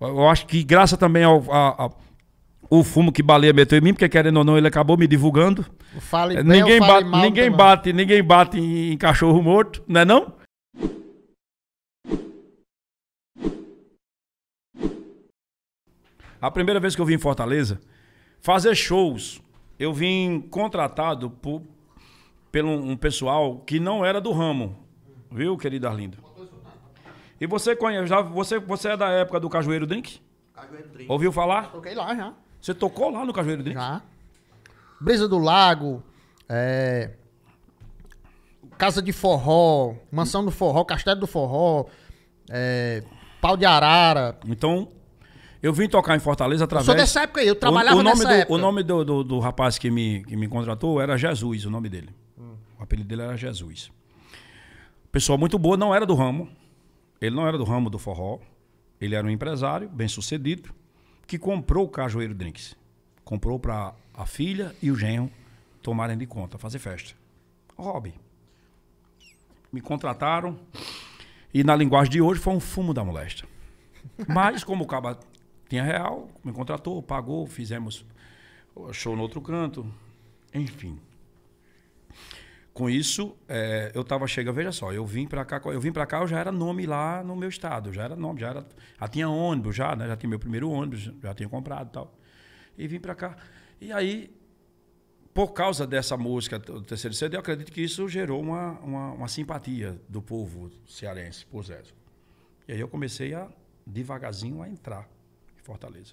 Eu acho que graças também ao, a, a, o fumo que Baleia meteu em mim, porque querendo ou não, ele acabou me divulgando. Fale é, ninguém bate, mal, ninguém bate, ninguém bate em, em cachorro morto, não é não? A primeira vez que eu vim em Fortaleza, fazer shows, eu vim contratado por, pelo um pessoal que não era do ramo, viu, querido Arlindo? E você conhece, já, você, você é da época do Cajueiro Drink? Cajueiro Drink. Ouviu falar? Toquei lá já. Você tocou lá no Cajueiro Drink? Já. Brisa do Lago, é... Casa de Forró, Mansão do Forró, Castelo do Forró, é... Pau de Arara. Então, eu vim tocar em Fortaleza através. Eu sou dessa época aí, eu trabalhava o, o nome nessa do, época. O nome do, do, do, rapaz que me, que me contratou era Jesus, o nome dele. Hum. O apelido dele era Jesus. Pessoa muito boa, não era do ramo. Ele não era do ramo do forró, ele era um empresário bem-sucedido que comprou o Cajueiro Drinks. Comprou para a filha e o genro tomarem de conta, fazer festa. Hobby. Me contrataram e na linguagem de hoje foi um fumo da moléstia. Mas como o caba tinha real, me contratou, pagou, fizemos show no outro canto, enfim com isso, é, eu estava chegando, veja só, eu vim para cá, eu vim para cá, eu já era nome lá no meu estado, já era nome, já era, já tinha ônibus já, né? Já tinha meu primeiro ônibus, já tinha comprado, e tal. E vim para cá. E aí, por causa dessa música do terceiro CD, eu acredito que isso gerou uma, uma, uma simpatia do povo cearense por Zé. E aí eu comecei a devagarzinho a entrar em Fortaleza.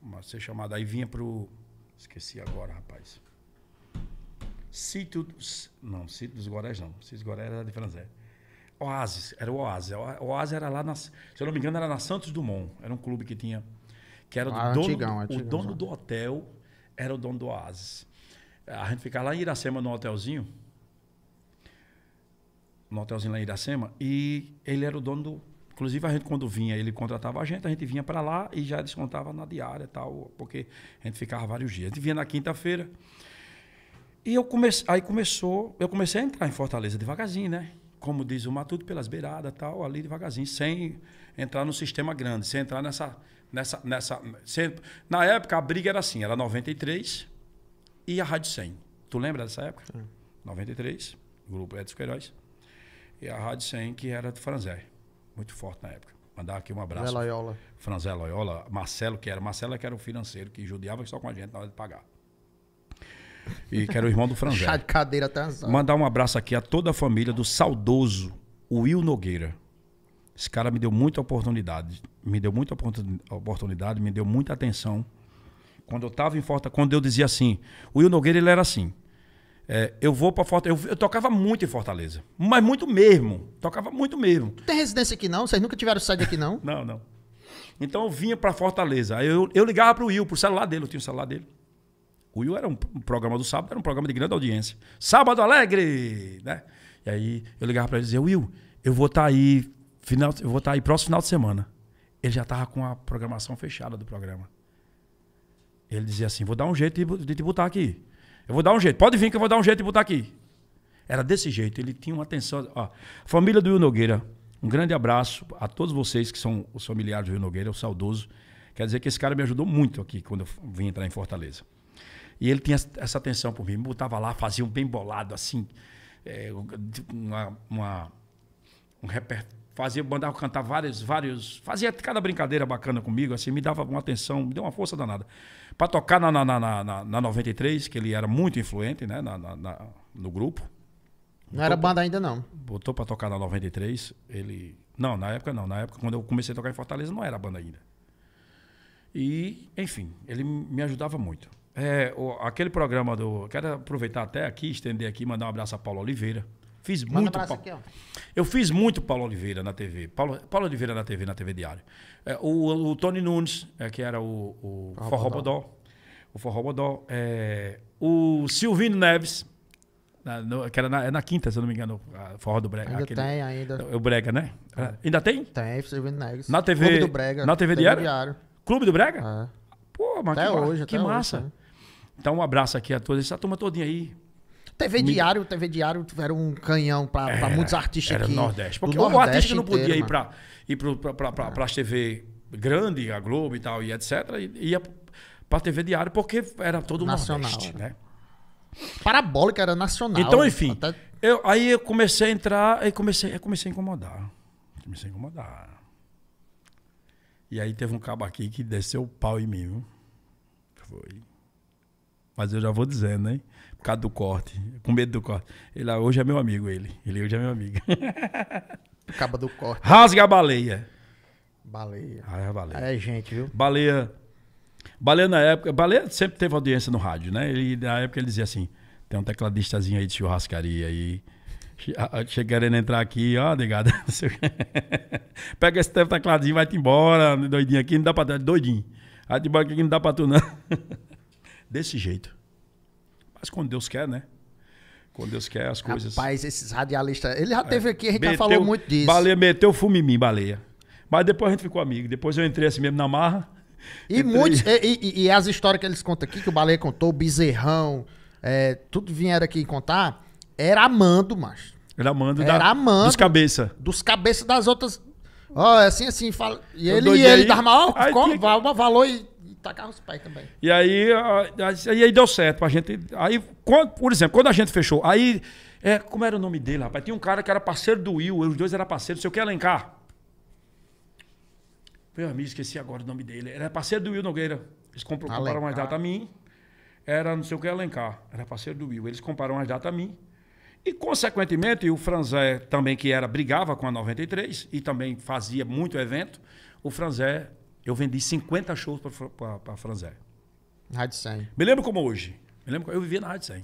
Mas ser chamada aí vinha pro esqueci agora, rapaz. Sítio. Não, Sítio dos Guarés não. Sítio dos Guarés era de Franzé. Oasis, era o Oasis. O Oasis era lá na. Se eu não me engano, era na Santos Dumont. Era um clube que tinha. Que era do ah, dono. Antigão, antigão, o dono do hotel era o dono do Oasis. A gente ficava lá em Iracema, num hotelzinho. Num hotelzinho lá em Iracema. E ele era o dono do. Inclusive, a gente, quando vinha, ele contratava a gente, a gente vinha para lá e já descontava na diária e tal, porque a gente ficava vários dias. A gente vinha na quinta-feira, e eu comecei, aí começou, eu comecei a entrar em Fortaleza devagarzinho, né? Como diz o Matuto, pelas beiradas tal, ali devagarzinho, sem entrar no sistema grande, sem entrar nessa. nessa, nessa sem, na época a briga era assim, era 93 e a Rádio 100. Tu lembra dessa época? Sim. 93, grupo Edson Queiroz. E a Rádio 100, que era do Franzé, muito forte na época. Mandar aqui um abraço. Franzé Loyola. Franzé Loyola, Marcelo, que era. Marcelo é que era o financeiro, que judiava só com a gente na hora de pagar. E que era o irmão do Franzé. Chá de cadeira atrasado. Mandar um abraço aqui a toda a família do saudoso Will Nogueira. Esse cara me deu muita oportunidade. Me deu muita oportunidade, me deu muita atenção. Quando eu estava em Fortaleza, quando eu dizia assim, o Will Nogueira ele era assim. É, eu vou para Fortaleza. Eu, eu, tocava muito em Fortaleza. Mas muito mesmo. Tocava muito mesmo. Tu tem residência aqui não? Vocês nunca tiveram sede aqui não? não, não. Então eu vinha para Fortaleza. Eu, eu ligava pro Will, pro celular dele. Eu tinha o celular dele. Cuiu era um, programa do sábado, era um programa de grande audiência. Sábado Alegre! Né? E aí eu ligava para ele e dizia, Will, eu vou estar tá aí, final, eu vou estar tá aí próximo final de semana. Ele já estava com a programação fechada do programa. Ele dizia assim: vou dar um jeito de, de te botar aqui. Eu vou dar um jeito, pode vir que eu vou dar um jeito de botar aqui. Era desse jeito, ele tinha uma atenção. Ó, família do Will Nogueira, um grande abraço a todos vocês que são os familiares do Will Nogueira, o saudoso. Quer dizer que esse cara me ajudou muito aqui quando eu vim entrar em Fortaleza. E ele tinha essa atenção por mim. Me botava lá, fazia um bem bolado, assim. É, uma, uma, um repertório. Fazia, mandava cantar vários, vários. Fazia cada brincadeira bacana comigo, assim, me dava uma atenção, me deu uma força danada. Para tocar na, na, na, na, na 93, que ele era muito influente né, na, na, na no grupo. Não botou era banda pra, ainda, não. Botou para tocar na 93, ele. Não, na época não. Na época, quando eu comecei a tocar em Fortaleza, não era banda ainda. E, enfim, ele me ajudava muito. É, o, aquele programa do. Quero aproveitar até aqui, estender aqui, mandar um abraço a Paulo Oliveira. Fiz Manda muito. Um pa... aqui, eu fiz muito Paulo Oliveira na TV. Paulo, Paulo Oliveira na TV, na TV Diário. É, o, o, Tony Nunes, é, que era o, o Forró Bodó. O Forró Bodó. É, o Silvino Neves. Na, no, que era na, é na, quinta, se eu não me engano, a Forró do Brega. Ainda aquele, tem, ainda. É, o Brega, né? É. Ah, ainda tem? Tem, Silvino Neves. Na TV. Clube do Brega. Na TV, Diário? Diário? Clube do Brega? É. Pô, mas até que, hoje, que massa. Hoje, né? Então, um abraço aqui a todos, essa turma todinha aí. TV Me... Diário, TV Diário tiveram um canhão para é, muitos artistas era aqui. Era Nordeste. Porque o artista não podia inteiro, ir para ir as TV grande, a Globo e tal, e etc., e ia para TV Diário, porque era todo nacional, Nordeste, né? né? Parabólica era nacional. Então, enfim, até... eu, aí eu comecei a entrar e comecei, comecei a incomodar. Comecei a incomodar. E aí teve um cabo aqui que desceu o pau em mim, viu? Foi. Mas eu já vou dizendo, hein? Né? Por causa do corte, com medo do corte. Ele ah, hoje é meu amigo, ele. Ele hoje é meu amigo. Acaba do corte. Rasga a baleia. Baleia. Ah, é baleia. É, gente, viu? Baleia. Baleia na época. Baleia sempre teve audiência no rádio, né? Ele, na época ele dizia assim: tem um tecladistazinho aí de churrascaria aí. Chega querendo entrar aqui, ó, negada. Pega esse tecladinho, vai-te embora, doidinho aqui, não dá pra. Doidinho. Vai-te embora aqui não dá pra tu, não. Desse jeito. Mas quando Deus quer, né? Quando Deus quer, as coisas. Rapaz, esses radialistas. Ele já é. teve aqui, a gente meteu, já falou muito disso. Baleia meteu fumo em mim, baleia. Mas depois a gente ficou amigo. Depois eu entrei assim mesmo na marra. E, muitos, e, e, e, as histórias que eles contam aqui, que o baleia contou, o bezerrão, é, tudo vieram aqui contar, era amando, macho. Era amando, era da, amando dos cabeça. Dos cabeça das outras. Ó, oh, assim, assim, fala. E eu tá ele, ele aí, dava maior, valor e tacar os pais também. E aí, aí, aí deu certo pra gente. Aí, quando, por exemplo, quando a gente fechou, aí. É, como era o nome dele, rapaz? Tinha um cara que era parceiro do Will, os dois eram parceiros, não sei o que, Alencar. Meu amigo, esqueci agora o nome dele. Era parceiro do Will Nogueira. Eles compraram comparam umas datas a mim. Era não sei o que, Alencar. Era parceiro do Will. Eles compraram umas datas a mim. E, consequentemente, o Franzé também, que era brigava com a 93 e também fazia muito evento, o Franzé eu vendi 50 shows para a Franzé. Rádio 100. Me lembro como hoje. Me lembro, eu vivia na Rádio 100.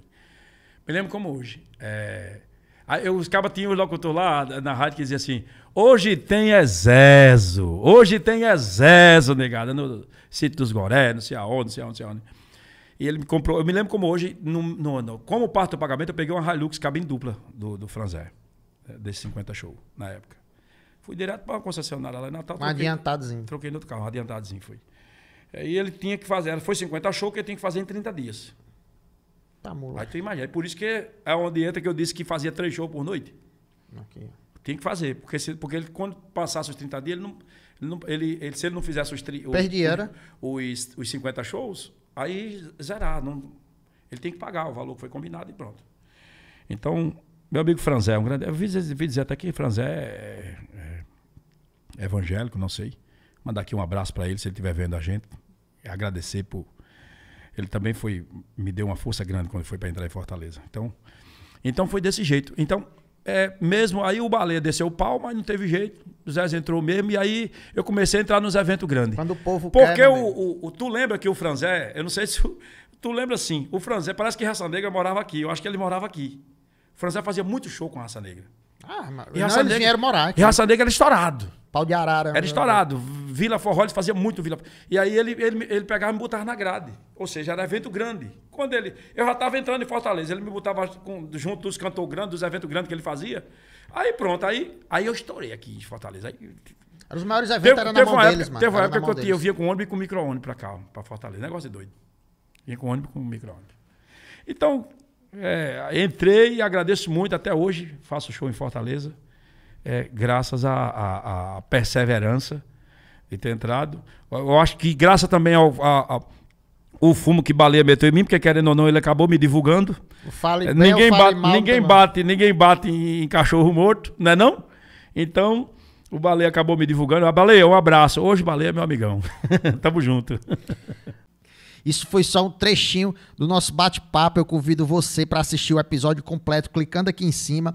Me lembro como hoje. É, aí, os cabas tinham o locutor lá na rádio que dizia assim: hoje tem exeso, hoje tem exeso, negada, no sítio dos Goré, não sei aonde, não sei aonde, não sei aonde. E ele me comprou, eu me lembro como hoje, no, no, no, como parte do pagamento, eu peguei uma Hilux cabine dupla do, do Franzé, é, desses 50 show na época. Fui direto para uma concessionária lá em Natal. Troquei, um adiantadozinho. Troquei no outro carro, um adiantadozinho foi. E ele tinha que fazer, foi 50, shows que ele tinha que fazer em 30 dias. Tá mula. Aí tu imagina. É por isso que é onde entra que eu disse que fazia três shows por noite. Okay. Tem que fazer, porque, se, porque ele, quando passasse os 30 dias, ele não, ele, não, ele, ele se ele não fizesse os, tri, Perdia, né? os, os, os 50 shows, aí zerar. Não, ele tem que pagar o valor que foi combinado e pronto. Então, meu amigo Franzé, um grande. Eu vi, vi dizer até que Franzé é evangélico, não sei. Mandar aqui um abraço para ele, se ele estiver vendo a gente. Agradecer por. Ele também foi me deu uma força grande quando foi para entrar em Fortaleza. Então, então foi desse jeito. Então, é, mesmo aí o baleia desceu o pau, mas não teve jeito. O Zé entrou mesmo, e aí eu comecei a entrar nos eventos grandes. Quando o povo Porque quer, o, o, o, tu lembra que o Franzé, eu não sei se. Tu lembra assim, o Franzé, parece que Raça Negra morava aqui. Eu acho que ele morava aqui. O Franzé fazia muito show com a Raça Negra. Ah, mas e Raça não, Negra, vieram morar aqui. E Raça Negra era estourado. Pau de arara. Né? Era estourado. Vila Forró, eles faziam muito Vila E aí ele, ele, ele pegava e me botava na grade. Ou seja, era evento grande. Quando ele. Eu já estava entrando em Fortaleza, ele me botava com, junto dos cantores grandes, dos eventos grandes que ele fazia. Aí pronto, aí, aí eu estourei aqui em Fortaleza. Aí, era os maiores eventos, eram na mão época, deles, mano. Teve uma época que eu, tinha eu vinha com ônibus e com micro-ônibus para cá, para Fortaleza. Negócio doido. Vinha com ônibus e com micro-ônibus. Então, é, entrei, agradeço muito até hoje, faço show em Fortaleza é, graças à perseverança de ter entrado. Eu acho que graças também ao, a, a, o fumo que baleia meteu em mim, porque querendo ou não, ele acabou me divulgando. Fale é, bem, ninguém bate, mal, ninguém bate, ninguém bate em, em cachorro morto, não é não? Então, o Baleia acabou me divulgando. A ah, Baleia, um abraço. Hoje, Baleia é meu amigão. Tamo junto. Isso foi só um trechinho do nosso bate-papo. Eu convido você para assistir o episódio completo clicando aqui em cima.